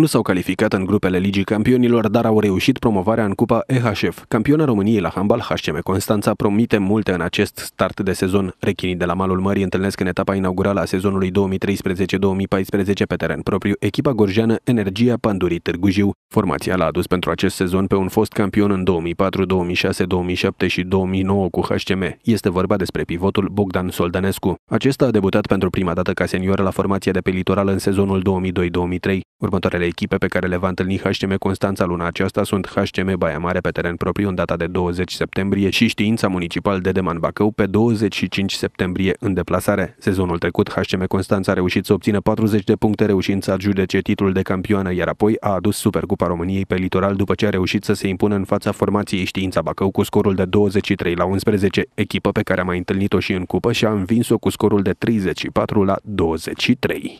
Nu s-au calificat în grupele Ligii Campionilor, dar au reușit promovarea în Cupa EHF. Campiona României la handbal HCM Constanța promite multe în acest start de sezon. Rechinii de la Malul Mării întâlnesc în etapa inaugurală a sezonului 2013-2014 pe teren propriu echipa gorjeană Energia Pandurii Târgu Jiu. Formația l-a adus pentru acest sezon pe un fost campion în 2004, 2006, 2007 și 2009 cu HCM. Este vorba despre pivotul Bogdan Soldănescu. Acesta a debutat pentru prima dată ca senior la formația de pe litoral în sezonul 2002-2003. Următoarele echipe pe care le va întâlni HCM Constanța luna aceasta sunt HCM Baia Mare pe teren propriu în data de 20 septembrie și Știința Municipal de Deman Bacău pe 25 septembrie în deplasare. Sezonul trecut, HCM Constanța a reușit să obțină 40 de puncte reușind să adjudece titlul de campioană, iar apoi a adus Supercupa României pe litoral după ce a reușit să se impună în fața formației Știința Bacău cu scorul de 23 la 11, echipă pe care a mai întâlnit-o și în cupă și a învins-o cu scorul de 34 la 23.